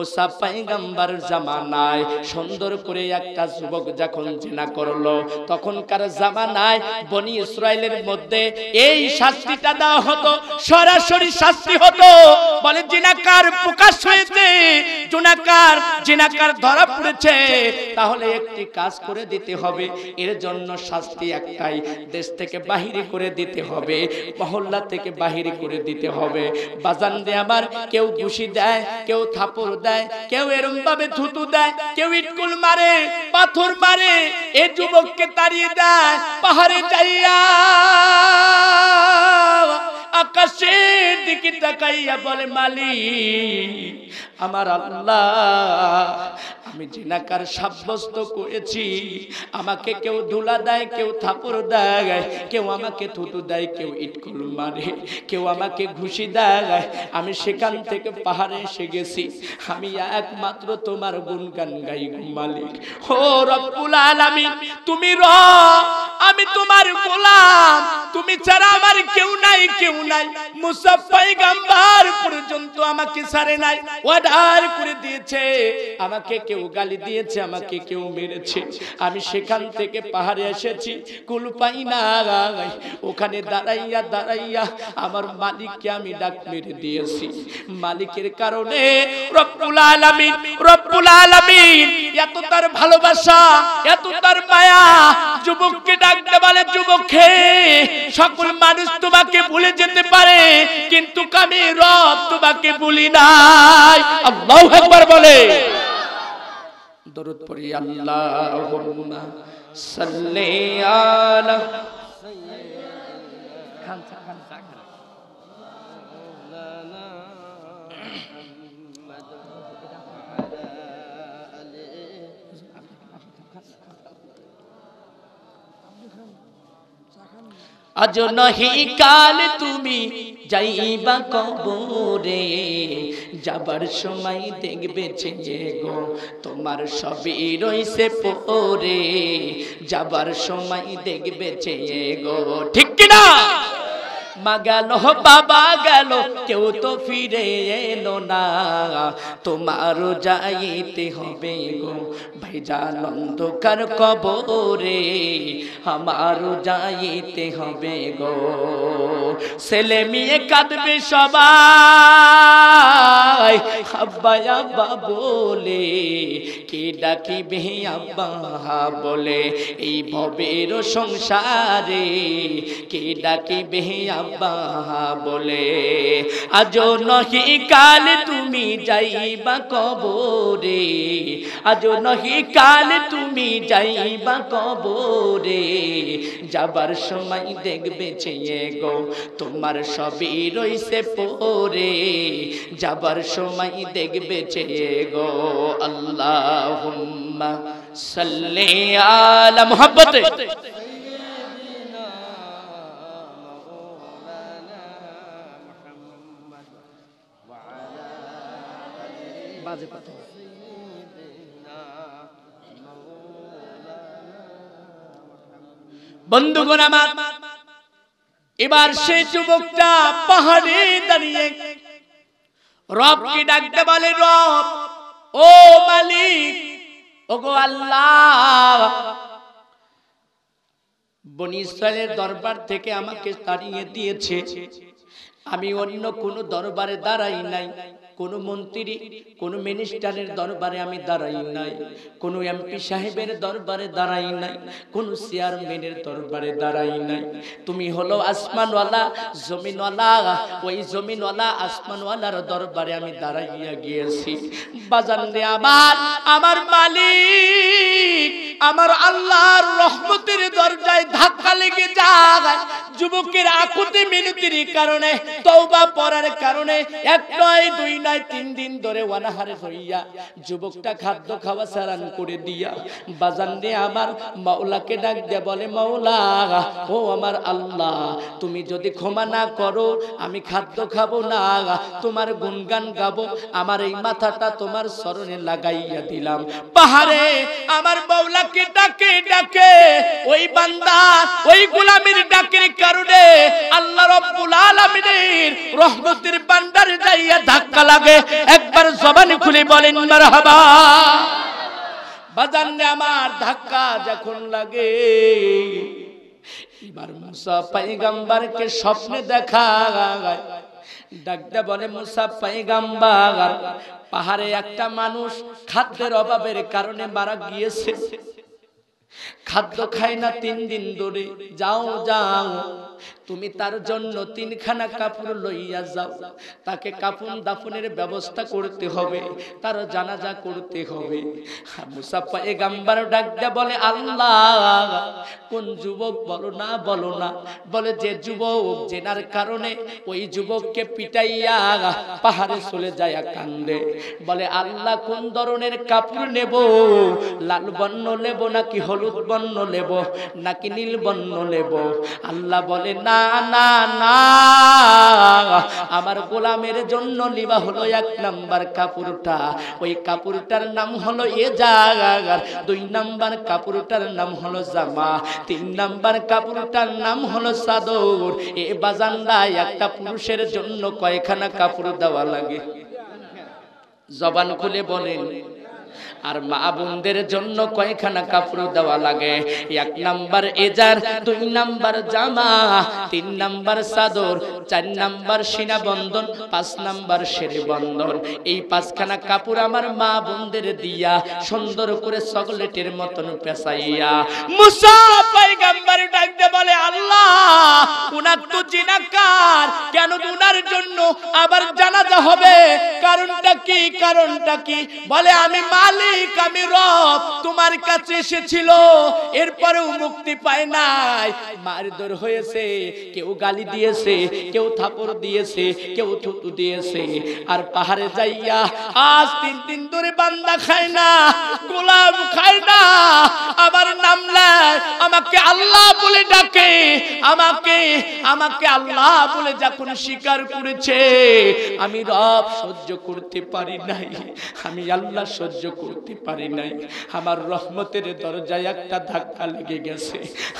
মুসা পাইগাম্বার জামানায় সুন্দর করে একটা যুবক যখন জেনা করলো তখনকার জামানায় বনি ইসরায়েলের মধ্যে এই শাস্তিটা দেওয়া হতো সরাসরি শাস্তি হতো বলে জিনাকার প্রকাশ হয়েছে জুনাকার জিনাকার ধরা পড়েছে তাহলে একটি কাজ করে দিতে হবে এর জন্য শাস্তি একটাই দেশ থেকে বাহিরে করে দিতে হবে মহল্লা থেকে বাহিরে করে দিতে হবে বাজান দিয়ে আমার কেউ ঘুষি দেয় কেউ থাপড় দেয় কেউ এরম ভাবে দেয় কেউ ইটকুল মারে পাথর মারে এ তাড়িয়ে দেয় পাহাড়ে যাইয়া আকাশের দিকে তাকাইয়া বলে মালি আমার আল্লাহ আমি জিনাকার সাব্যস্ত করেছি আমাকে কেউ ধুলা দেয় কেউ থাপর দেয় কেউ আমাকে থুতু দেয় কেউ ইটকুল মারে কেউ আমাকে ঘুষি দেয় আমি সেখান থেকে পাহাড়ে এসে গেছি আমি একমাত্র তোমার গুনগান গাই মালিক ও রব্বুল আলামিন তুমি রব আমি তোমার গোলাম তুমি ছাড়া আমার কেউ নাই কেউ নাই মুসা পয়গাম্বার পর্যন্ত আমাকে সারে নাই ওয়াদার করে দিয়েছে আমাকে কেউ গালি দিয়েছে আমাকে কেউ মেরেছে আমি সেখান থেকে পাহাড়ে এসেছি কুল পাই না ওখানে দাঁড়াইয়া দাঁড়াইয়া আমার মালিককে আমি ডাক মেরে দিয়েছি মালিকের কারণে রব্বুল আলামিন রব্বুল আলামিন এত তার ভালোবাসা এত তার মায়া যুবককে ডাকতে বলে যুবক হে সকল মানুষ তোমাকে ভুলে যেতে পারে কিন্তু আমি রব তোমাকে ভুলি নাই আল্লাহু আকবার বলে দরুদ পড়ি আল্লাহুম্মা সাল্লি আলা সাইয়্যিদিনা আজ নহি কাল তুমি যাইবা কবরে যাবার সময় দেখবে চেয়ে গো তোমার সবই রইছে পরে যাবার সময় দেখবে চেয়ে গো ঠিক কিনা মা বাবা গেল কেউ তো ফিরে এলো না তোমারও যাইতে হবে গো ভাইজান অন্ধকার কবরে আমারও যাইতে হবে গো ছেলে মেয়ে কাঁদবে সবাই আব্বা আব্বা বলে কে ডাকিবে আব্বা বলে এই ভবের সংসারে কে ডাকিবে আব্বা বাহা বলে আজ নহি কাল তুমি যাইবা কবরে আজ নহি কাল তুমি যাইবা কবরে যাবার সময় দেখবে চেয়ে গো তোমার সবই রইছে পরে যাবার সময় দেখবে চেয়ে গো আল্লাহ সাল্লে আলা মোহাম্মত বাজে কথা বন্ধুগণ আমার এবার সে যুবকটা পাহাড়ে দাঁড়িয়ে রবকে ডাকতে বলে রব ও মালিক ওগো আল্লাহ বনি দরবার থেকে আমাকে তাড়িয়ে দিয়েছে আমি অন্য কোনো দরবারে দাঁড়াই নাই কোনো মন্ত্রী কোনো মিনিস্টারের দরবারে আমি দাঁড়াই নাই কোন এমপি সাহেবের দরবারে দাঁড়াই নাই কোনো চেয়ারম্যানের দরবারে দাঁড়াই নাই তুমি হলো আসমানওয়ালা জমিনওয়ালা ওই জমিনওয়ালা আসমানওয়ালার দরবারে আমি দাঁড়াইয়া গিয়েছি বাজান রে আমার আমার মালিক আমার আল্লাহর রহমতের দরজায় ধাক্কা লেগে যায় যুবকের আকুতি মিনতির কারণে তওবা পড়ার কারণে এক নয় দুই নয় তিন দিন ধরে ওয়ানাহারে হইয়া যুবকটা খাদ্য খাওয়া সারান করে দিয়া বাজান দিয়ে আমার মাওলাকে ডাক দিয়ে বলে মাওলা ও আমার আল্লাহ তুমি যদি ক্ষমা না করো আমি খাদ্য খাবো না তোমার গুনগান গাবো আমার এই মাথাটা তোমার স্মরণে লাগাইয়া দিলাম পাহাড়ে আমার মাওলাকে ডাকে ডাকে ওই বান্দা ওই গোলামের ডাকের কারণে আল্লাহ রব্বুল আলামিনের রহমতের বান্দার যাইয়া ধাক্কা লাগে একবার জবানি খুলে বলেন মারহাবা বাজানে আমার ধাক্কা যখন লাগে এবার মুসা পাইগাম্বারকে স্বপ্নে দেখা ডাকতে বলে মুসা পাইগাম্বার পাহাড়ে একটা মানুষ খাদ্যের অভাবের কারণে মারা গিয়েছে খাদ্য খায় না তিন দিন ধরে যাও যাও তুমি তার জন্য তিনখানা কাপড় লইয়া যাও তাকে কাপুন দাফনের ব্যবস্থা করতে হবে তার জানাজা করতে হবে মুসাফা এ গাম্বার ডাক দেয়া বলে আল্লাহ কোন যুবক বলো না বলো না বলে যে যুবক জেনার কারণে ওই যুবককে পিটাইয়া পাহাড়ে চলে যায় কান্দে বলে আল্লাহ কোন ধরনের কাপড় নেব লাল বর্ণ নেব নাকি হলুদ বর্ণ বর্ণ নেব নাকি নীল বর্ণ নেব আল্লাহ বলে না না না আমার গোলামের জন্য নিবা হলো এক নাম্বার কাপড়টা ওই কাপড়টার নাম হলো এ জাগার দুই নাম্বার কাপড়টার নাম হলো জামা তিন নাম্বার কাপড়টার নাম হলো চাদর এ বাজান্দায় একটা পুরুষের জন্য কয়খানা কাপড় দেওয়া লাগে জবান খুলে বলেন আর মা বোনদের জন্য কয়খানা কাপড় দেওয়া লাগে এক নাম্বার এজার দুই নাম্বার জামা তিন নাম্বার সাদর চার নাম্বার সিনা বন্ধন পাঁচ নাম্বার শের বন্ধন এই পাঁচখানা কাপড় আমার মা বোনদের দিয়া সুন্দর করে চকলেটের মতন পেশাইয়া ডাকতে বলে আল্লাহ উনার তো জিনাকার কেন উনার জন্য আবার জানাতে হবে কারণটা কি কারণটা কি বলে আমি মালিক তোমার কাছে এসেছিল এরপরেও মুক্তি পায় নাই মারধর হয়েছে কেউ গালি দিয়েছে কেউ থাপড় দিয়েছে কেউ থুতু দিয়েছে আর পাহাড়ে যাইয়া আজ তিন দিন ধরে বান্দা খায় না গোলাম খায় না আমার নামলায় আমাকে আল্লাহ বলে ডাকে আমাকে আমাকে আল্লাহ বলে যখন স্বীকার করেছে আমি রব সহ্য করতে পারি নাই আমি আল্লাহ সহ্য করতে করতে পারি নাই আমার রহমতের দরজায় একটা ধাক্কা লেগে গেছে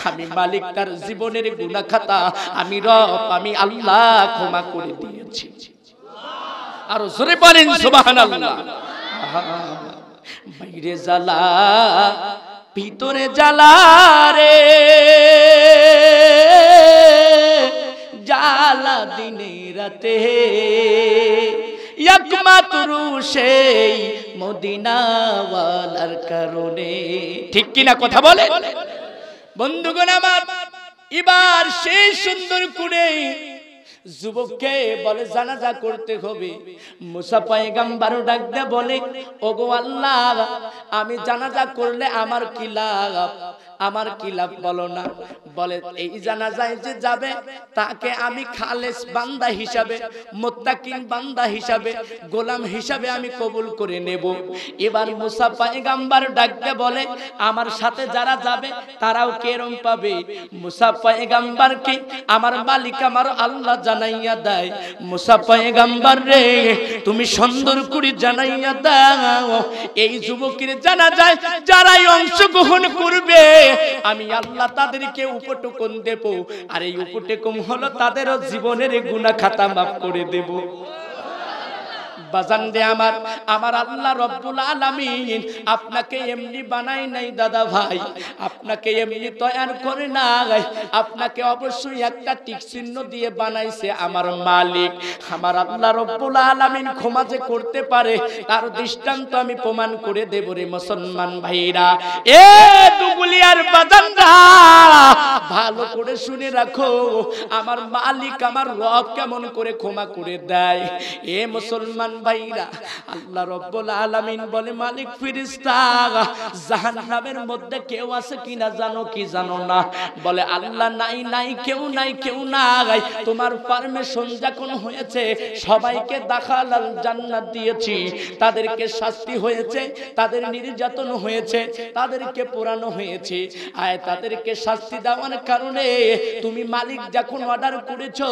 আমি মালিক তার জীবনের গুণাখাতা আমি রব আমি আল্লাহ ক্ষমা করে দিয়েছি আরো জোরে পারেন বাইরে জ্বালা ভিতরে জ্বালা রে জ্বালা দিনে রাতে একমাত্র সেই মদিনাওয়ালার কারণে ঠিক কিনা কথা বলে বন্ধুগণ আমার এবার সেই সুন্দর করে যুবককে বলে জানাজা করতে হবে মুসা পায়গাম্বার ডাক দে বলে ওগো আল্লাহ আমি জানাজা করলে আমার কি লাভ আমার কি লাভ বলো না বলে এই জানাজায় যে যাবে তাকে আমি খালেস বান্দা হিসাবে মোত্তাকিন বান্দা হিসাবে গোলাম হিসাবে আমি কবুল করে নেব এবার মুসা পায়গাম্বার ডাকতে বলে আমার সাথে যারা যাবে তারাও কেরম পাবে মুসা পায়গাম্বারকে আমার মালিক আমার আল্লাহ জানাইয়া দেয় মুসা পায়গাম্বার রে তুমি সুন্দর করে জানাইয়া দাও এই যুবকের জানা যায় যারাই অংশগ্রহণ করবে আমি আল্লাহ তাদেরকে উপটুকুন দেব আর এই উপটুকুম হলো তাদেরও জীবনের গুণা খাতা মাফ করে দেব আব্বাজান দে আমার আমার আল্লাহ রব্বুল আলামিন আপনাকে এমনি বানাই নাই দাদা ভাই আপনাকে এমনি তৈরি করে নাই আপনাকে অবশ্যই একটা টিক চিহ্ন দিয়ে বানাইছে আমার মালিক আমার আল্লাহ রব্বুল আলামিন ক্ষমা যে করতে পারে তার দৃষ্টান্ত আমি প্রমাণ করে দেব রে মুসলমান ভাইরা এ ডুবুলিয়ার বাজানরা ভালো করে শুনে রাখো আমার মালিক আমার রব কেমন করে ক্ষমা করে দেয় এ মুসলমান ভাইরা আল্লাহ রব্বুল আলামিন বলে মালিক ফিরিস্তা জাহান্নামের মধ্যে কেউ আছে কিনা জানো কি জানো না বলে আল্লাহ নাই নাই কেউ নাই কেউ নাই তোমার পারমিশন যখন হয়েছে সবাইকে জান্নাত দিয়েছি তাদেরকে শাস্তি হয়েছে তাদের নির্যাতন হয়েছে তাদেরকে পোড়ানো হয়েছে আয় তাদেরকে শাস্তি দেওয়ার কারণে তুমি মালিক যখন অর্ডার করেছো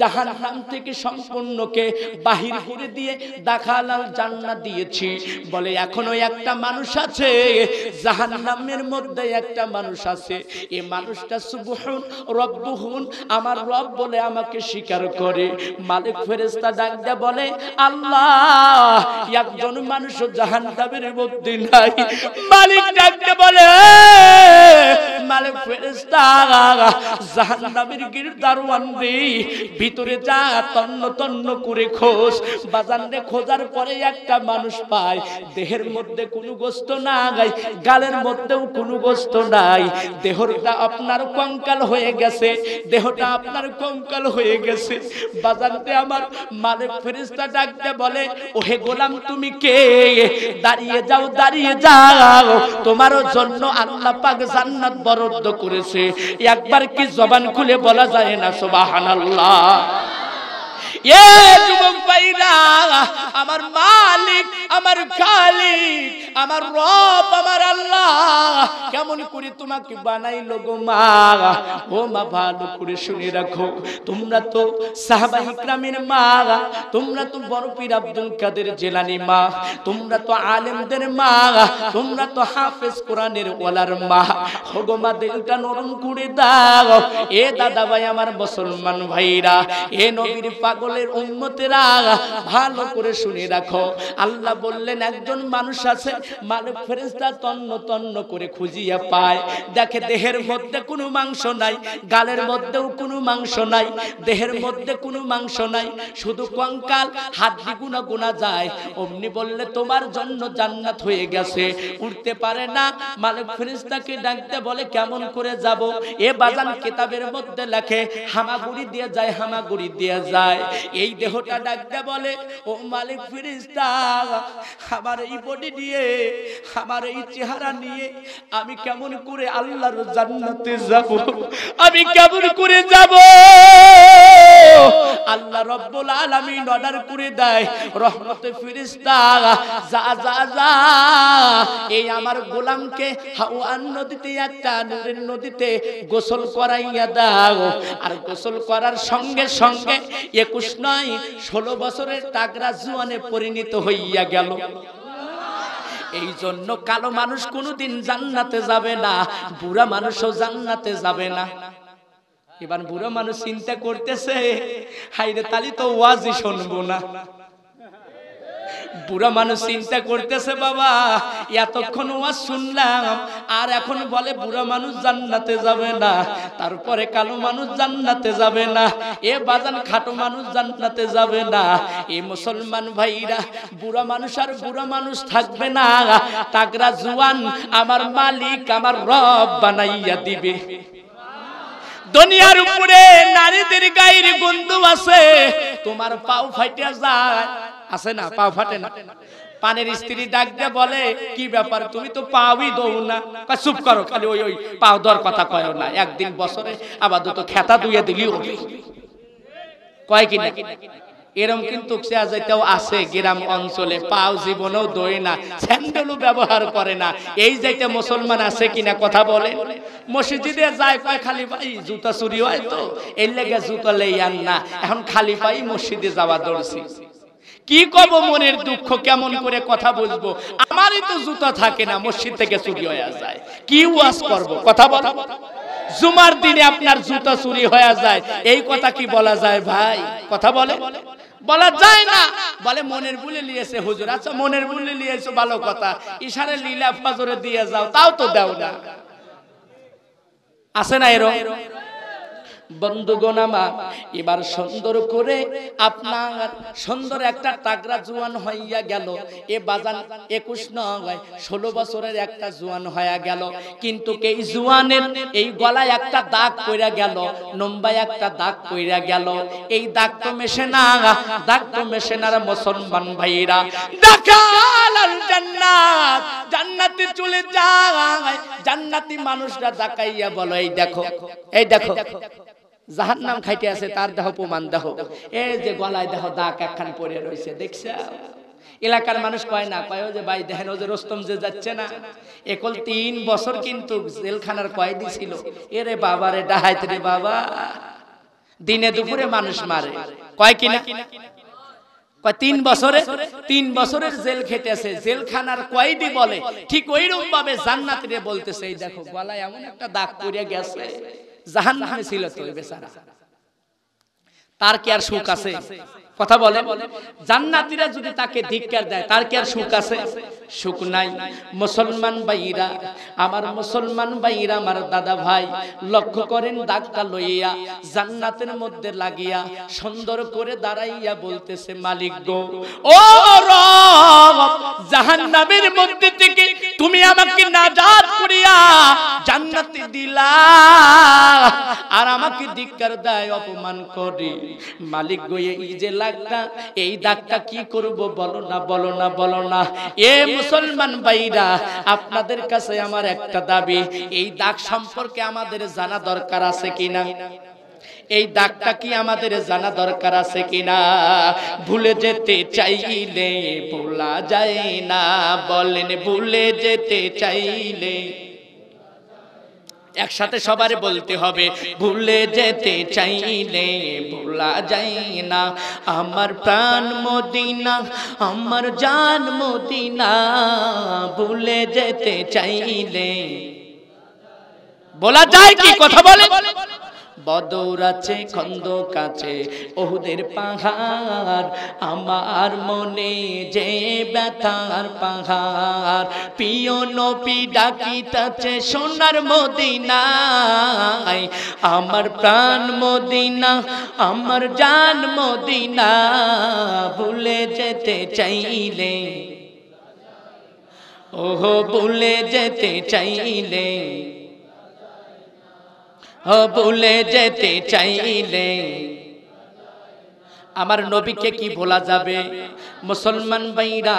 জাহান্নাম থেকে সম্পূর্ণকে বাহির করে দিয়ে দাখালাল জান্নাত দিয়েছি বলে এখনো একটা মানুষ আছে জাহান্নামের মধ্যে একটা মানুষ আছে এই মানুষটা সুবহান রব্বুহুন আমার রব বলে আমাকে স্বীকার করে মালিক ফেরেশতা ডাক দেয়া বলে আল্লাহ একজন মানুষ জাহান্নামের মধ্যে নাই মালিক ডাক দেয়া বলে মালিক ফেরেশতা জাহান্নামের গিরদারওয়ান দেই ভিতরে যা তন্ন তন্ন করে খোঁজ বাজান বাজারে খোঁজার পরে একটা মানুষ পায় দেহের মধ্যে কোনো গোস্ত না গাই গালের মধ্যেও কোনো গোস্ত নাই দেহটা আপনার কঙ্কাল হয়ে গেছে দেহটা আপনার কঙ্কাল হয়ে গেছে বাজারতে আমার মালিক ফেরিস্তা ডাকতে বলে ওহে গোলাম তুমি কে দাঁড়িয়ে যাও দাঁড়িয়ে যাও তোমার জন্য আল্লাহ পাক জান্নাত বরাদ্দ করেছে একবার কি জবান খুলে বলা যায় না সুবহানাল্লাহ আমার মালিক আমার খালিক আমার রব আমার আল্লাহ কেমন করে তোমাকে বানাইলো গো মা ও মা ভালো করে শুনে রাখো তোমরা তো সাহাবা ইকরামের মা তোমরা তো বরফির আব্দুল কাদের জেলানি মা তোমরা তো আলেমদের মা তোমরা তো হাফেজ কোরআনের ওলার মা হগো মা দিলটা নরম করে দাও এ দাদা ভাই আমার মুসলমান ভাইরা এ নবীর পাগল পাগলের উন্মতেরা ভালো করে শুনে রাখো আল্লাহ বললেন একজন মানুষ আছে মানব ফেরেস্তা তন্ন তন্ন করে খুঁজিয়া পায় দেখে দেহের মধ্যে কোনো মাংস নাই গালের মধ্যেও কোনো মাংস নাই দেহের মধ্যে কোনো মাংস নাই শুধু কঙ্কাল হাত গুনা গুনা যায় অমনি বললে তোমার জন্য জান্নাত হয়ে গেছে উঠতে পারে না মালিক ফেরেস্তাকে ডাকতে বলে কেমন করে যাব এ বাজান কিতাবের মধ্যে লেখে হামাগুড়ি দিয়ে যায় হামাগুড়ি দিয়ে যায় এই দেহটা ডাকতে বলে ও মালিক ফিরিস্তা আমার এই বডি দিয়ে আমার এই চেহারা নিয়ে আমি কেমন করে আল্লাহর জান্নাতে যাব আমি কেমন করে যাব আল্লাহ রব্বুল আলামিন অর্ডার করে দেয় রহমতে ফিরিস্তা যা যা যা এই আমার গোলামকে হাওয়ান নদীতে একটা নদীর নদীতে গোসল করাইয়া দাও আর গোসল করার সঙ্গে সঙ্গে একুশ নয় ১৬ বছরের টাকরা জুয়ানে পরিণত হইয়া গেল এই জন্য কালো মানুষ কোনদিন জান্নাতে যাবে না বুড়া মানুষও জান্নাতে যাবে না এবার বুড়ো মানুষ চিন্তা করতেছে হাইরে তালি তো ওয়াজই শুনবো না বুড়া মানুষ চিন্তা করতেছে বাবা এতক্ষণ আর শুনলাম আর এখন বলে বুড়া মানুষ জান্নাতে যাবে না তারপরে কালো মানুষ জান্নাতে যাবে না এ বাজান খাটো মানুষ জান্নাতে যাবে না এ মুসলমান ভাইরা বুড়া মানুষ আর বুড়া মানুষ থাকবে না তাগরা জুয়ান আমার মালিক আমার রব বানাইয়া দিবে দুনিয়ার উপরে নারীদের গায়ের গন্ধ আছে তোমার পাও ফাইটে যায় আছে না পা ফাটে না পানের স্ত্রী ডাক দিয়ে বলে কি ব্যাপার তুমি তো পাওই দৌ না চুপ করো খালি ওই ওই পাও দর কথা কয় না একদিন বছরে আবার দুটো খেতা দুইয়ে দিলি ওকে কয় কি না এরম কিন্তু আছে গ্রাম অঞ্চলে পাও জীবনেও দোয় না স্যান্ডেলও ব্যবহার করে না এই যাইতে মুসলমান আছে কিনা কথা বলে মসজিদে যায় কয় খালি পাই জুতা চুরি হয় তো এর লেগে জুতা লেই আন না এখন খালি পাই মসজিদে যাওয়া দৌড়ছি কি কব মনের দুঃখ কেমন করে কথা বলবো আমারই তো জুতা থাকে না মসজিদ থেকে চুরি হয়ে যায় কি ওয়াজ করব কথা বল জুমার দিনে আপনার জুতা চুরি হয়ে যায় এই কথা কি বলা যায় ভাই কথা বলে বলা যায় না বলে মনের ভুলে নিয়েছে হুজুর আচ্ছা মনের ভুলে লিয়েছো ভালো কথা ইশারে লীলা ফজরে দিয়ে যাও তাও তো দাও না আছে না এরকম বন্ধুগণ আমার এবার সুন্দর করে আপনার সুন্দর একটা তাগরা জুয়ান হইয়া গেল এ বাজান একুশ নয় ষোলো বছরের একটা জোয়ান হইয়া গেল কিন্তু এই জুয়ানের এই গলায় একটা দাগ পইরা গেল নম্বায় একটা দাগ পইরা গেল এই দাগ তো মেশে না দাগ তো মেশে না মুসলমান ভাইরা জান্নাতি জান্নাতে চলে যায় জান্নাতি মানুষরা ডাকাইয়া বলো এই দেখো এই দেখো জাহান নাম খাইতে আছে তার দেহ প্রমাণ দেহ এই যে গলায় দেহ দাগ একখান পরে রয়েছে দেখছ এলাকার মানুষ কয় না কয় যে ভাই দেখেন ও যে রোস্তম যে যাচ্ছে না একল তিন বছর কিন্তু জেলখানার কয়েদি ছিল এরে বাবা রে ডাহাইত রে বাবা দিনে দুপুরে মানুষ মারে কয় কিনা তিন বছরে তিন বছরের জেল খেটেছে জেলখানার কয়েদি বলে ঠিক ওইরকম ভাবে জান্নাতিরে বলতেছে এই দেখো গলায় এমন একটা দাগ পড়ে গেছে জাহান নামে ছিল তো বেচারা তার কি আর সুখ আছে কথা বলে জান্নাতিরা যদি তাকে ধিক্কার দেয় তার কি আর সুখ আছে সুখ নাই মুসলমান ভাইরা আমার মুসলমান ভাইরা আমার দাদা ভাই লক্ষ্য করেন দাগটা লইয়া জান্নাতের মধ্যে লাগিয়া সুন্দর করে দাঁড়াইয়া বলতেছে মালিক গো ও জাহান্নামের মধ্যে থেকে তুমি আমাকে নাজাত করিয়া জান্নাতে দিলা আর আমাকে ধিক্কার দেয় অপমান করে মালিক গয়ে এই যে লাগটা এই দাগটা কি করব বলো না বলো না বলো না এ মুসলমান ভাইরা আপনাদের কাছে আমার একটা দাবি এই দাগ সম্পর্কে আমাদের জানা দরকার আছে কিনা এই দাগটা কি আমাদের জানা দরকার আছে কিনা ভুলে যেতে চাইলে ভোলা যায় না বলেন ভুলে যেতে চাইলে একসাথে সবার বলতে হবে ভুলে যেতে চাইলে ভোলা যাই না আমার প্রাণ মদিনা আমার জান মদিনা ভুলে যেতে চাইলে বলা যায় কি কথা বলে বদর আছে খন্দ কাছে ওহুদের পাহাড় আমার মনে যে ব্যথার পাহাড় পিও নপি ডাকিতাছে সোনার মদিনায় আমার প্রাণ মদিনা আমার জান মদিনা ভুলে যেতে চাইলে ওহো ভুলে যেতে চাইলে ভুলে যেতে চাইলে আমার নবীকে কি বলা যাবে মুসলমান ভাইরা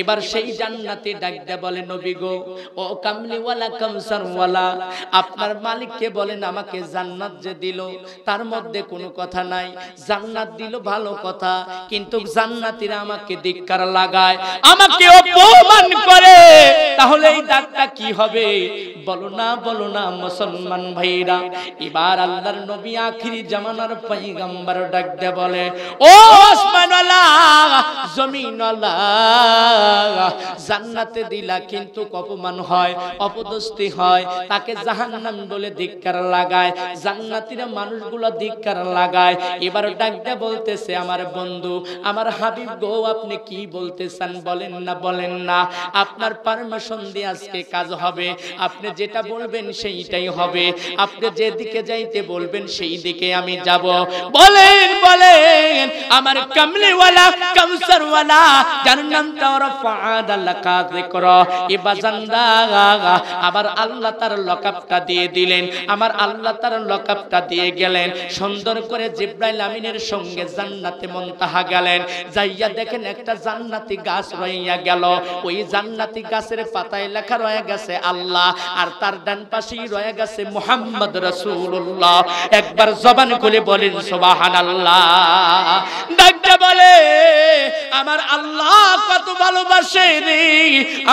এবার সেই জান্নাতে ডাক দেয় বলে নবী গো ও কামলিওয়ালা কামসারওয়ালা আপনার মালিককে বলেন আমাকে জান্নাত যে দিল তার মধ্যে কোনো কথা নাই জান্নাত দিল ভালো কথা কিন্তু জান্নাতিরা আমাকে ধিক্কার লাগায় আমাকে অপমান করে তাহলে এই দাগটা কি হবে বলো না বলো না মুসলমান ভাইরা এবার আল্লাহর নবী আখিরি জামানার পাইগাম্বার দেয় বলে ও আসমানওয়ালা জমিন জান্নাতে দিলা কিন্তু অপমান হয় অপদস্তি হয় তাকে জাহান্নাম বলে ধিকার লাগায় জান্নাতিরা মানুষগুলো ধিকার লাগায় এবার ডাকটা বলতেছে আমার বন্ধু আমার হাবিব গো আপনি কি বলতেছেন বলেন না বলেন না আপনার পারমিশন দিয়ে আজকে কাজ হবে আপনি যেটা বলবেন সেইটাই হবে আপনি যেদিকে যাইতে বলবেন সেই দিকে আমি যাব বলেন বলেন আমার কামলেওয়ালা কাউসার ওয়ালা জান্নাম তাওরা ফাআদা লাকা এ বাজান্দা আবার আল্লাহ তার লকআপটা দিয়ে দিলেন আমার আল্লাহ তার লকআপটা দিয়ে গেলেন সুন্দর করে জিব্রাইল আমিনের সঙ্গে জান্নাতে মুনতাহা গেলেন যাইয়া দেখেন একটা জান্নাতি গাছ রইয়া গেল ওই জান্নাতি গাছের পাতায় লেখা রয়ে গেছে আল্লাহ আর তার ডান পাশেই রয়ে গেছে মুহাম্মদ রাসূলুল্লাহ একবার জবান খুলে বলেন সুবহানাল্লাহ ডাকটা বলে আমার আল্লাহ কত ভালোবাসে রে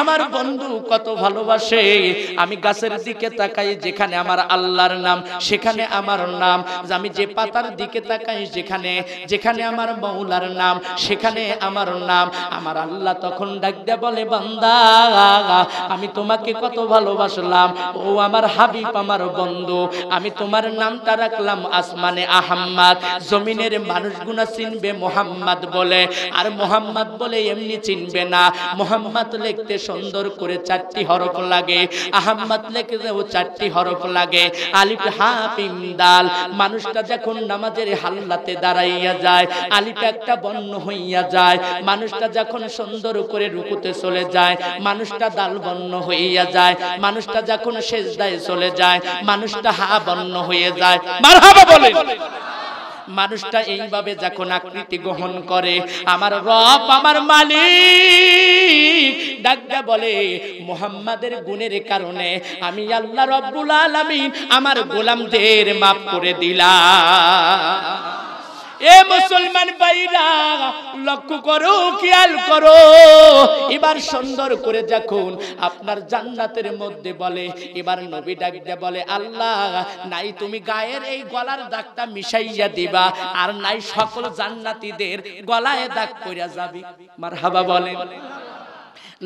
আমার বন্ধু কত ভালোবাসে আমি গাছের দিকে তাকাই যেখানে আমার আল্লাহর নাম সেখানে আমার নাম আমি যে পাতার দিকে তাকাই যেখানে যেখানে আমার মৌলার নাম সেখানে আমার নাম আমার আল্লাহ তখন ডাক দেয়া বলে বান্দা আমি তোমাকে কত ভালোবাসলাম ও আমার হাবিব আমার বন্ধু আমি তোমার নামটা রাখলাম আসমানে আহম্মদ জমিনের মানুষ মানুষগুনা চিনবে মোহাম্মদ বলে আর মোহাম্মদ মোহাম্মদ বলে এমনি চিনবে না মোহাম্মদ লিখতে সুন্দর করে চারটি হরফ লাগে আহম্মদ লিখতেও চারটি হরফ লাগে আলিফ হাফিম দাল মানুষটা যখন নামাজের হাল্লাতে দাঁড়াইয়া যায় আলিফ একটা বন্য হইয়া যায় মানুষটা যখন সুন্দর করে রুকুতে চলে যায় মানুষটা দাল বন্য হইয়া যায় মানুষটা যখন শেষদায় চলে যায় মানুষটা হা বন্য হয়ে যায় মারহাবা বলে মানুষটা এইভাবে যখন আকৃতি গ্রহণ করে আমার রব আমার মালিক ডাকটা বলে মোহাম্মদের গুণের কারণে আমি আল্লাহ রব্বুল আলামিন আমার গোলামদের মাফ করে দিলাম এ মুসলমান বাইরা লক্ষ্য করো খেয়াল করো এবার সুন্দর করে দেখুন আপনার জান্নাতের মধ্যে বলে এবার নবী ডাকতে বলে আল্লাহ নাই তুমি গায়ের এই গলার দাগটা মিশাইয়া দিবা আর নাই সকল জান্নাতীদের গলায় দাগ কইরা যাবে মারহাবা বলেন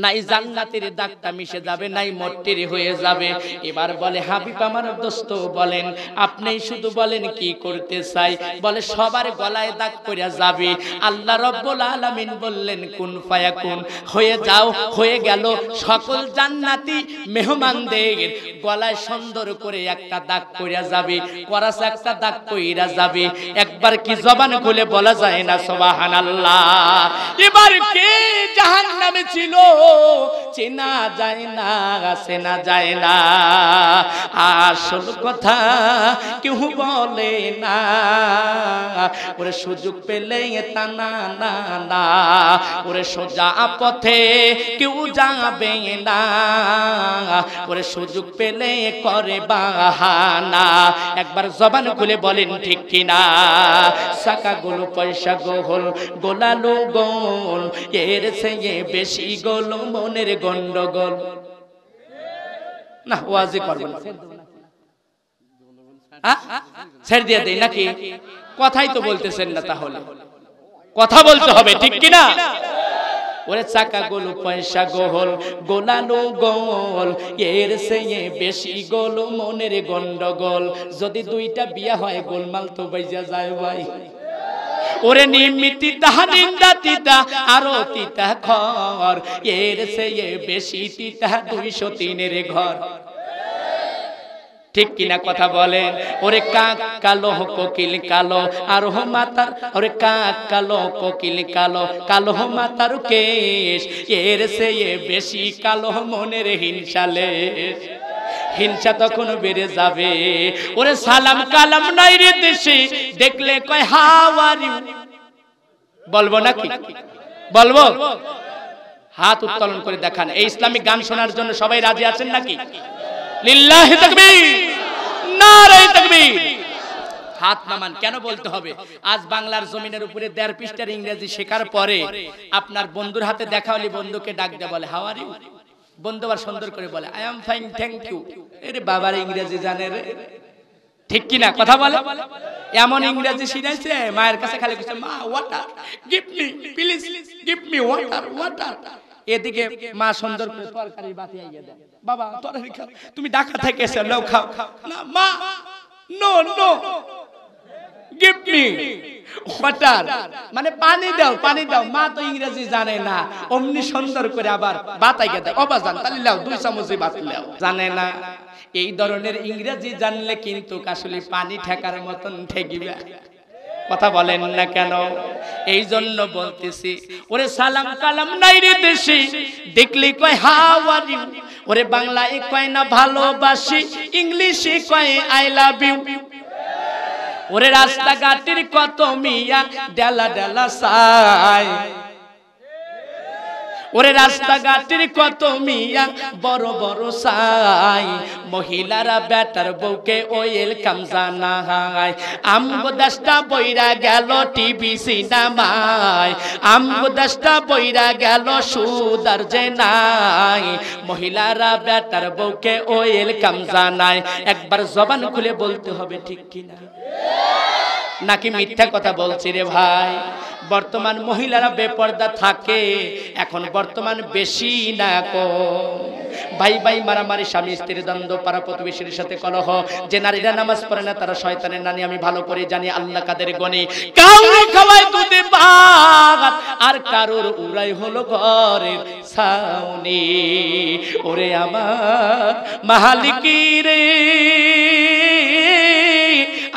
নাই জান্নাতের দাগটা মিশে যাবে নাই মট্টির হয়ে যাবে এবার বলে হাবিব আমার দোস্ত বলেন আপনি শুধু বলেন কি করতে চাই বলে সবার গলায় দাগ করে যাবে আল্লাহ রব্বুল আলামিন বললেন কুন ফায়াকুন হয়ে যাও হয়ে গেল সকল জান্নাতি মেহমানদের গলায় সুন্দর করে একটা দাগ করে যাবে করাস একটা দাগ কইরা যাবে একবার কি জবান খুলে বলা যায় না সুবহানাল্লাহ এবার কে জাহান্নামে ছিল চেনা যায় না চেনা যায় না আসল কথা কেউ বলে না ওরে সুযোগ পেলে তা না না না ওরে সোজা পথে কেউ যাবে না ওরে সুযোগ পেলে করে বাহানা একবার জবান খুলে বলেন ঠিক কিনা সাকা গোল পয়সা গোল গোলালো গোল এর সে বেশি গোল লম্বনের গন্ডগোল না ওয়াজে করবেন হ্যাঁ? ছেড়ে দিয়ে দেই নাকি কথাই তো বলতেছেন না তাহলে কথা বলতে হবে ঠিক কিনা ওরে চাকা গোল পয়সা গোহল গোলানো গোল এর সেয়ে বেশি গোল মনের গন্ডগোল যদি দুইটা বিয়া হয় গোলমাল তো বাইজা যায় ভাই ওরে নিমিতি তাহা নিন্দা তিতা আরো তিতা খর এর সে বেশি তিতা দুইশো তিনের ঘর ঠিক কিনা কথা বলেন ওরে কাক কালো কোকিল কালো আর হো মাতার ওরে কাক কালো কোকিল কালো কালো হো মাতার কেশ এর সে বেশি কালো মনের হিংসালেশ হিংসা তখন বেড়ে যাবে ওরে সালাম কালাম নাই রে দেশে দেখলে কয় হাওয়ারি বলবো নাকি বলবো হাত উত্তোলন করে দেখান এই ইসলামিক গান শোনার জন্য সবাই রাজি আছেন নাকি লিল্লাহি তাকবীর নারে তাকবীর হাত নামান কেন বলতে হবে আজ বাংলার জমিনের উপরে দেড় পৃষ্ঠার ইংরেজি শেখার পরে আপনার বন্ধুর হাতে দেখা হলে বন্ধুকে ডাক দেয়া বলে হাওয়ারি বন্ধু আবার সুন্দর করে বলে I am fine thank you এর বাবার ইংরেজি জানে রে ঠিক কিনা কথা বলে এমন ইংরেজি শিখাইছে মায়ের কাছে খালি কইছে মা water give me please give me water water এদিকে মা সুন্দর করে তরকারি বাতি আইয়ে দেয় বাবা তরকারি খাও তুমি ঢাকা থেকে এসে নাও খাও না মা no no give me water মানে পানি দাও পানি দাও মা তো ইংরেজি জানে না অমনি সুন্দর করে আবার বাতাই গেতে দেয় অবাজান তাহলে লাও দুই চামচই বাত লাও জানে না এই ধরনের ইংরেজি জানলে কিন্তু আসলে পানি ঠেকার মতন ঠেকিবে কথা বলেন না কেন এই জন্য বলতেছি ওরে সালাম কালাম নাই রে দেশি দেখলি কয় হাওয়ারি ওরে বাংলায় কয় না ভালোবাসি ইংলিশে কয় আই লাভ ইউ ওরে রাস্তাঘাটের কত মিয়া ডেলা ডেলা সাই ওরে রাস্তাঘাটের কত মিয়া বড় বড় সাই মহিলারা বেটার বউকে ওয়েল কামজা না হায় আমগো দশটা বইরা গেল টিভি সিনেমায় আমগো দশটা বইরা গেল সুদার যে নাই মহিলারা বেটার বউকে ওয়েল কামজা নাই একবার জবান খুলে বলতে হবে ঠিক কিনা নাকি মিথ্যা কথা বলছি রে ভাই বর্তমান মহিলারা বেপর্দা থাকে এখন বর্তমান বেশি না ক ভাই ভাই মারামারি স্বামী স্ত্রীর দ্বন্দ্ব পাড়া প্রতিবেশীর সাথে কলহ যে নারীরা নামাজ পড়ে না তারা শয়তানের নানি আমি ভালো করে জানি আল্লাহ কাদের গনি কাউরে খাওয়ায় তুমি ভাত আর কারোর উড়াই হলো ঘরের ছাউনি ওরে আমার মাহালিকি রে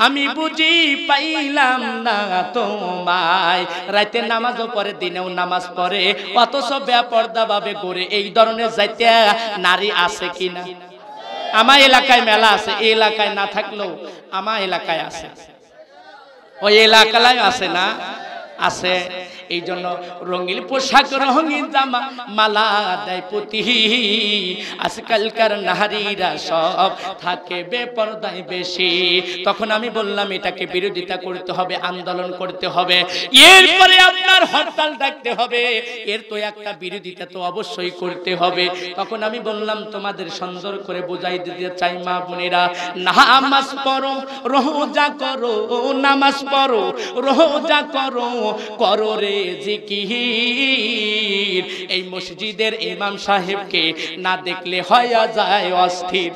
আমি বুঝি পাইলাম না তোমায় রাতে নামাজও পরে দিনেও নামাজ পরে সব ব্যাপারদা ভাবে গড়ে এই ধরনের যাইতে নারী আছে কিনা আমার এলাকায় মেলা আছে এলাকায় না থাকলেও আমার এলাকায় আছে ওই এলাকায় আছে না আছে এই জন্য রঙিন পোশাক রঙিন জামা মালা দেয় পুতি আজকালকার নারীরা সব থাকে বেপরদায় বেশি তখন আমি বললাম এটাকে বিরোধিতা করতে হবে আন্দোলন করতে হবে এরপরে আপনার হরতাল ডাকতে হবে এর তো একটা বিরোধিতা তো অবশ্যই করতে হবে তখন আমি বললাম তোমাদের সুন্দর করে বোঝাই দিতে চাই মা বোনেরা নামাজ পড়ো রোজা করো নামাজ পড়ো রোজা করো করো রে জিকির এই মসজিদের ইমাম সাহেবকে না দেখলে হয়া যায় অস্থির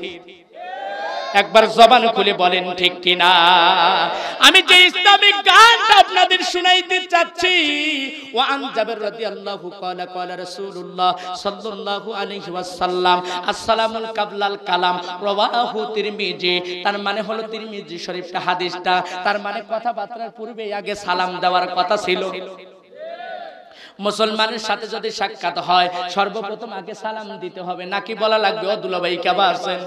একবার জবান খুলে বলেন ঠিক কিনা আমি যে ইসলামিক গানটা আপনাদের শুনাইতে চাচ্ছি ও আনজাবের রাদিয়াল্লাহু ক্বালা ক্বালা রাসূলুল্লাহ সাল্লাল্লাহু আলাইহি ওয়াসাল্লাম আসসালামুল কাবলাল কালাম প্রবাহু তিরমিজি তার মানে হলো তিরমিজি শরীফটা হাদিসটা তার মানে কথাবার্তার পূর্বে আগে সালাম দেওয়ার কথা ছিল মুসলমানের সাথে যদি সাক্ষাৎ হয় সর্বপ্রথম আগে সালাম দিতে হবে নাকি বলা লাগবে ও দুলাভাই কেবা আছেন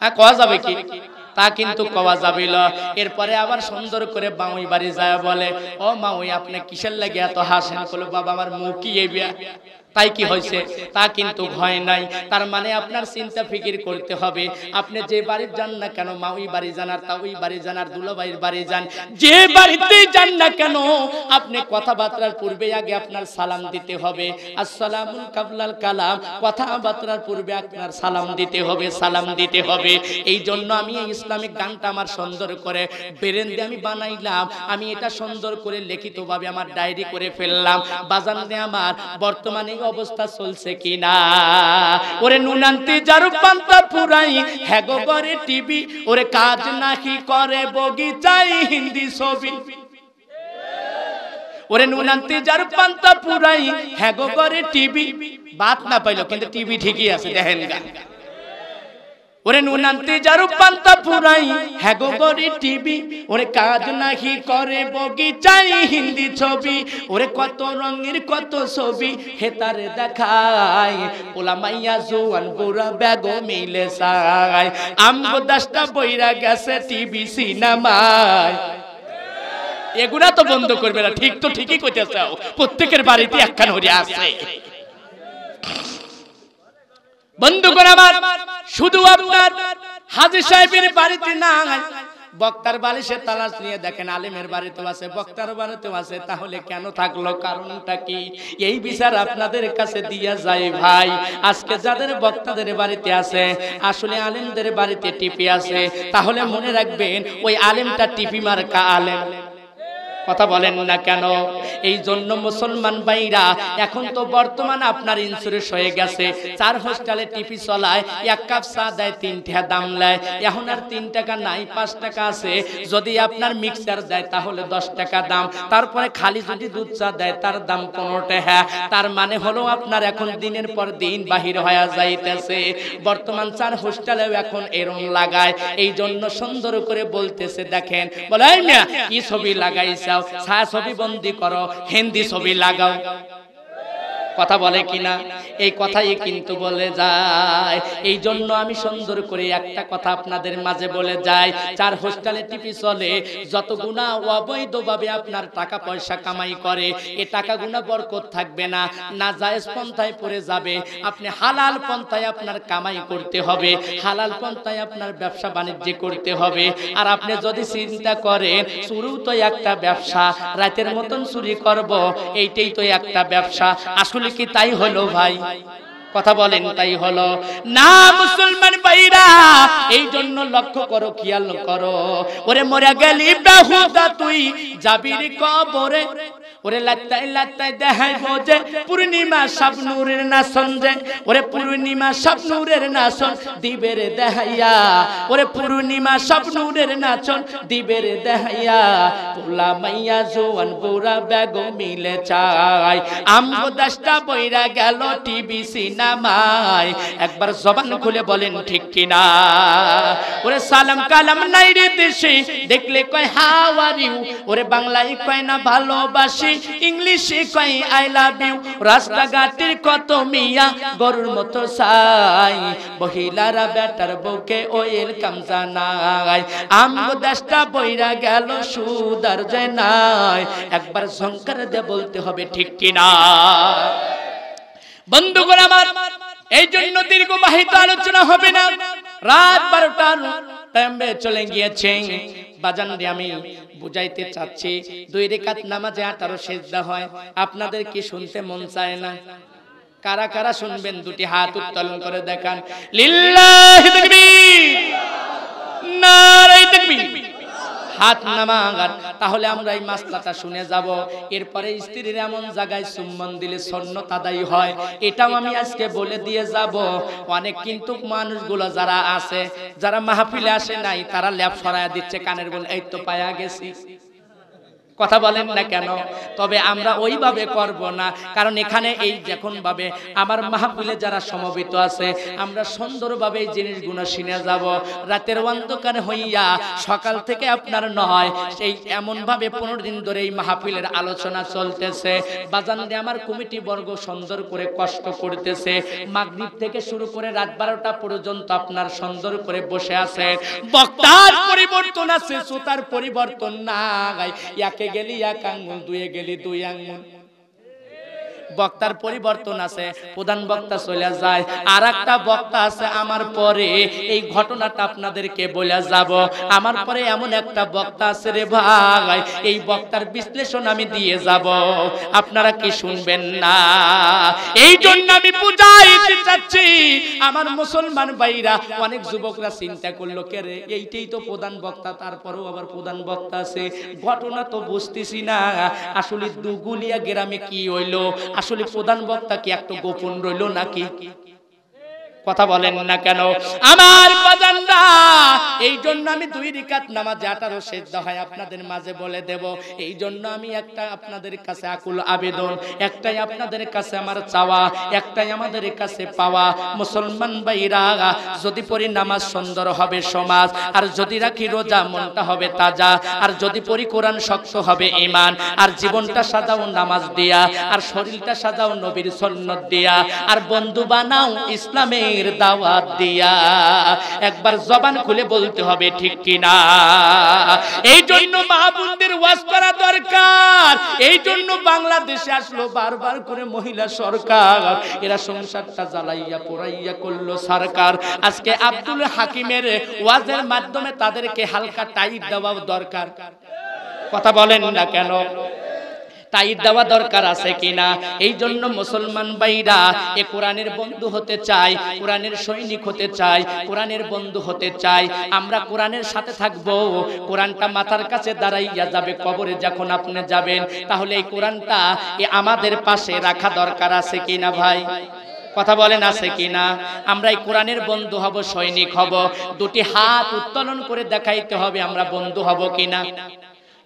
হ্যাঁ কওয়া যাবে কি তা কিন্তু কওয়া যাবে এরপরে আবার সুন্দর করে মাউই বাড়ি যায় বলে ও মাউই আপনি কিসের লাগে এত হাসেন বলে বাবা আমার মুখ কি এই তাই কি হয়েছে তা কিন্তু ভয় নাই তার মানে আপনার চিন্তা ফিকির করতে হবে আপনি যে বাড়ির যান না কেন মা ওই বাড়ি জানার তা ওই বাড়ি জানার দুলাভাইয়ের বাড়ি যান যে বাড়িতেই যান না কেন আপনি কথাবার্তার পূর্বে আগে আপনার সালাম দিতে হবে আসসালাম কাবলাল কালাম কথাবার্তার পূর্বে আপনার সালাম দিতে হবে সালাম দিতে হবে এই জন্য আমি এই ইসলামিক গানটা আমার সুন্দর করে বেরেন্দে আমি বানাইলাম আমি এটা সুন্দর করে লিখিতভাবে আমার ডায়েরি করে ফেললাম বাজান দিয়ে আমার বর্তমানে অবস্থা চলছে কিনা ওরে নুনান্তি জারু পান্তা পুরাই হ্যাগো করে টিভি ওরে কাজ নাকি করে বগি চাই হিন্দি ছবি ওরে নুনান্তি জারু পান্তা পুরাই হ্যাগো করে টিভি বাদ না পাইলো কিন্তু টিভি ঠিকই আছে দেখেন গান ওরে নুনান্তি যারু পান্তা পুরাই হ্যাগো গরি টিভি ওরে কাজ নাহি করে বগি চাই হিন্দি ছবি ওরে কত রঙের কত ছবি হেতারে দেখায় পোলা মাইয়া জোয়ান বুড়া ব্যাগো মিলে সাই আমগো দাসটা বইরা গেছে টিভি সিনেমায় এগুলা তো বন্ধ করবে না ঠিক তো ঠিকই কইতে চাও প্রত্যেকের বাড়িতে একখান হরিয়া আছে বক্তার বাড়ি নিয়ে দেখেন আলিমের বাড়িতেও আছে বক্তার বাড়িতেও আছে তাহলে কেন থাকলো কারণটা কি এই বিচার আপনাদের কাছে দিয়া যায় ভাই আজকে যাদের বক্তাদের বাড়িতে আছে আসলে আলিমদের বাড়িতে টিপি আছে তাহলে মনে রাখবেন ওই আলিমটা টিপি মার্কা আলেম কথা বলেন না কেন এই জন্য মুসলমান ভাইরা এখন তো বর্তমান আপনার ইন্স্যুরেন্স হয়ে গেছে চার হোস্টেলে টিপি চলায় এক কাপ চা দেয় তিন টাকা দাম নেয় এখন আর তিন টাকা নাই পাঁচ টাকা আছে যদি আপনার মিক্সার দেয় তাহলে দশ টাকা দাম তারপরে খালি যদি দুধ চা দেয় তার দাম পনেরো টাকা তার মানে হলো আপনার এখন দিনের পর দিন বাহির হয়ে যাইতেছে বর্তমান চার হোস্টেলেও এখন এরম লাগায় এই জন্য সুন্দর করে বলতেছে দেখেন বলে কি ছবি লাগাইছে দাও ছায়া ছবি বন্দি করো হিন্দি ছবি লাগাও কথা বলে কিনা এই কথাই কিন্তু বলে যায় এই জন্য আমি সুন্দর করে একটা কথা আপনাদের মাঝে বলে যাই চার হোস্টেলে টিপি চলে যত গুণা অবৈধভাবে আপনার টাকা পয়সা কামাই করে এ টাকা গুণা বরকত থাকবে না না জায়েজ পন্থায় পড়ে যাবে আপনি হালাল পন্থায় আপনার কামাই করতে হবে হালাল পন্থায় আপনার ব্যবসা বাণিজ্য করতে হবে আর আপনি যদি চিন্তা করেন শুরু তো একটা ব্যবসা রাতের মতন চুরি করব এইটাই তো একটা ব্যবসা আসলে কি তাই হলো ভাই কথা বলেন তাই হলো না মুসলমান ভাইরা এই জন্য লক্ষ্য করো খেয়াল করো ওরে মরে গেলি বেহুদা তুই যাবি কবরে ওরে দেখাই বোঝে পূর্ণিমা সাবনুরের নাসন যে ওরে পূর্ণিমা নাচন দিবের দেখাইয়া ওরে পূর্ণিমা নাচন পোলা মাইয়া জোয়ান বুড়া বেগ মিলে চাই আমগো দাসটা বইরা গেল টিভি সিন সিনেমায় একবার জবান খুলে বলেন ঠিক কিনা ওরে সালাম কালাম নাই রে দেশে দেখলে কয় হাওয়ারিউ ওরে বাংলায় কয় না ভালোবাসি ইংলিশে কয় আই লাভ ইউ রাস্তাঘাটের কত মিয়া গরুর মতো সাই মহিলারা বেটার বউকে ওয়েল কাম জানাই আমগো দেশটা বইরা গেল সুদার যায় নাই একবার শঙ্কর দে বলতে হবে ঠিক কিনা বন্ধুগণ আমার এই জন্য দীর্ঘবাহিত আলোচনা হবে না রাত বারোটার টাইমে চলে গিয়েছে বাজান আমি বুঝাইতে চাচ্ছি দুই রেখাত নামাজে আঠারো সেজদা হয় আপনাদের কি শুনতে মন চায় না কারা কারা শুনবেন দুটি হাত উত্তোলন করে দেখান লিল্লাহ না হাত নামাগান তাহলে আমরা এই মাসলাটা শুনে যাব এরপরে স্ত্রীর এমন জায়গায় সুম্মন দিলে সন্ন হয় এটাও আমি আজকে বলে দিয়ে যাব অনেক কিন্তু মানুষগুলো যারা আছে যারা মাহফিলে আসে নাই তারা ল্যাব সরাইয়া দিচ্ছে কানের বলে এই তো পায়া গেছি কথা বলেন না কেন তবে আমরা ওইভাবে করব না কারণ এখানে এই যখন ভাবে আমার মাহফিলে যারা সমবেত আছে আমরা সুন্দরভাবে এই জিনিসগুলো শুনে যাব রাতের অন্ধকারে হইয়া সকাল থেকে আপনার নয় সেই এমনভাবে পনেরো দিন ধরে এই মাহফিলের আলোচনা চলতেছে বাজান দিয়ে আমার কমিটি বর্গ সুন্দর করে কষ্ট করতেছে মাগরীব থেকে শুরু করে রাত বারোটা পর্যন্ত আপনার সুন্দর করে বসে আছে বক্তার পরিবর্তন আছে সুতার পরিবর্তন নাই একে গেলি এক আঙ্গুল দুয়ে গেলি দুই আঙ্গুল বক্তার পরিবর্তন আছে প্রধান বক্তা চলে যায় আর একটা বক্তা আছে আমার পরে এই ঘটনাটা আপনাদেরকে বলে যাব আমার পরে এমন একটা বক্তা আছে রে ভাই এই বক্তার বিশ্লেষণ আমি দিয়ে যাব আপনারা কি শুনবেন না এই জন্য আমি পূজাই চাচ্ছি আমার মুসলমান ভাইরা অনেক যুবকরা চিন্তা করলো কে রে এইটাই তো প্রধান বক্তা তারপরেও আবার প্রধান বক্তা আছে ঘটনা তো বুঝতেছি না আসলে দুগুলিয়া গ্রামে কি হইলো আসলে প্রধান বক্তা কি একটা গোপন রইল নাকি কথা বলেন না কেন আমার বাজানরা এই জন্য আমি দুই রিকাত নামাজ আটারও সেদ্ধা হয় আপনাদের মাঝে বলে দেব এই জন্য আমি একটা আপনাদের কাছে আকুল আবেদন একটাই আপনাদের কাছে আমার চাওয়া একটাই আমাদের কাছে পাওয়া মুসলমান ভাইরা যদি পড়ি নামাজ সুন্দর হবে সমাজ আর যদি রাখি রোজা মনটা হবে তাজা আর যদি পড়ি কোরআন শক্ত হবে ইমান আর জীবনটা সাজাও নামাজ দিয়া আর শরীরটা সাজাও নবীর সন্ন্যত দিয়া আর বন্ধু বানাও ইসলামের দিনের দাওয়াত দিয়া একবার জবান খুলে বলতে হবে ঠিক কিনা এই জন্য মাহবুবদের ওয়াজ করা দরকার এই জন্য বাংলাদেশে আসলো বারবার করে মহিলা সরকার এরা সংসারটা জ্বালাইয়া পোড়াইয়া করলো সরকার আজকে আব্দুল হাকিমের ওয়াজের মাধ্যমে তাদেরকে হালকা টাইপ দেওয়া দরকার কথা বলেন না কেন তাই দেওয়া দরকার আছে কিনা এই জন্য মুসলমান ভাইরা এ কোরআনের বন্ধু হতে চাই কোরআনের সৈনিক হতে চাই কোরআনের বন্ধু হতে চাই আমরা কোরআনের সাথে থাকবো কোরআনটা মাথার কাছে দাঁড়াইয়া যাবে কবরে যখন আপনি যাবেন তাহলে এই কোরআনটা আমাদের পাশে রাখা দরকার আছে কিনা ভাই কথা বলেন আছে কিনা আমরা এই কোরআনের বন্ধু হব সৈনিক হব দুটি হাত উত্তোলন করে দেখাইতে হবে আমরা বন্ধু হব কিনা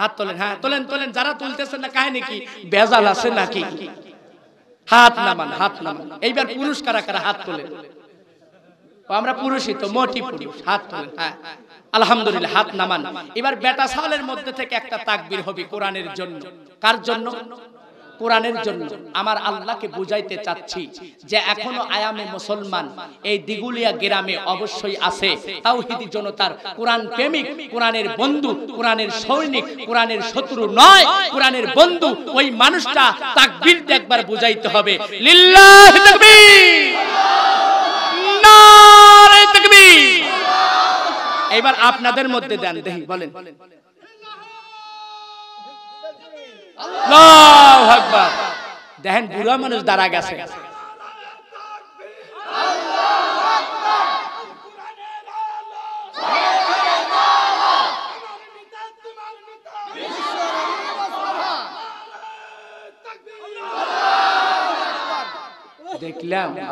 হাত তোলেন হ্যাঁ আচ্ছা, তোলেন তোলেন যারা তুলতেছেন না কাহিনী কি বেজাল আছে নাকি হাত নামান হাত নামান এইবার পুরুষ কারা কারা হাত তোলেন আমরা পুরুষই তো মোটি পুরুষ হাত তোলেন হ্যাঁ আলহামদুলিল্লাহ হাত নামান এবার বেটা সালের মধ্যে থেকে একটা তাকবির হবে কোরআনের জন্য কার জন্য কোরআনের জন্য আমার আল্লাহকে বুঝাইতে চাচ্ছি যে এখনো আয়ামে মুসলমান এই দিগুলিয়া গ্রামে অবশ্যই আছে তাওহিদি জনতার কোরআন প্রেমিক কোরআনের বন্ধু কোরআনের সৈনিক কোরআনের শত্রু নয় কোরআনের বন্ধু ওই মানুষটা তাকবীর একবার বুঝাইতে হবে লিল্লাহ তাকবীর এবার আপনাদের মধ্যে দেন দেহি বলেন দেখেন বুড়া মানুষ দাঁড়া গেছে দেখলাম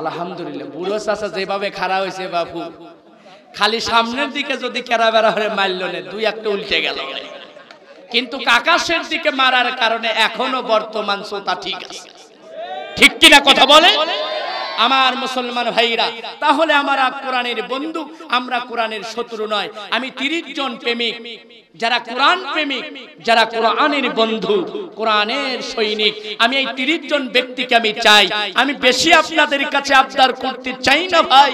আলহামদুলিল্লাহ বুড়ো চাষা যেভাবে খাড়া হয়েছে বাপু খালি সামনের দিকে যদি কেরা বেড়া হয়ে মারল দুই একটা উল্টে গেল কিন্তু আকাশের দিকে মারার কারণে এখনো বর্তমান শ্রোতা ঠিক আছে ঠিক কিনা কথা বলে আমার মুসলমান ভাইরা তাহলে আমরা কোরআনের বন্ধু আমরা কোরআনের শত্রু নয় আমি তিরিশ জন প্রেমিক যারা কোরআন প্রেমিক যারা কোরআনের বন্ধু কোরআনের সৈনিক আমি এই তিরিশ জন ব্যক্তিকে আমি চাই আমি বেশি আপনাদের কাছে আবদার করতে চাই না ভাই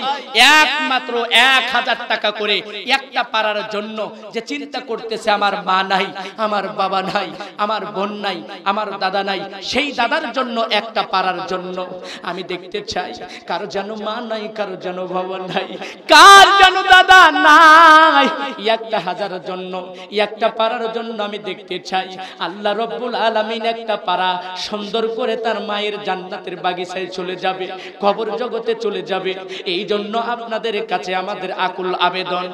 একমাত্র এক হাজার টাকা করে একটা পাড়ার জন্য যে চিন্তা করতেছে আমার মা নাই আমার বাবা নাই আমার বোন নাই আমার দাদা নাই সেই দাদার জন্য একটা পাড়ার জন্য আমি দেখতে চাই নাই কারো যেন মা নাই কারো যেন ভবন নাই কার যেন দাদা নাই একটা হাজার জন্য একটা পাড়ার জন্য আমি দেখতে চাই আল্লাহ রব্বুল আলমিন একটা পাড়া সুন্দর করে তার মায়ের জান্নাতের বাগিচায় চলে যাবে কবর জগতে চলে যাবে এই জন্য আপনাদের কাছে আমাদের আকুল আবেদন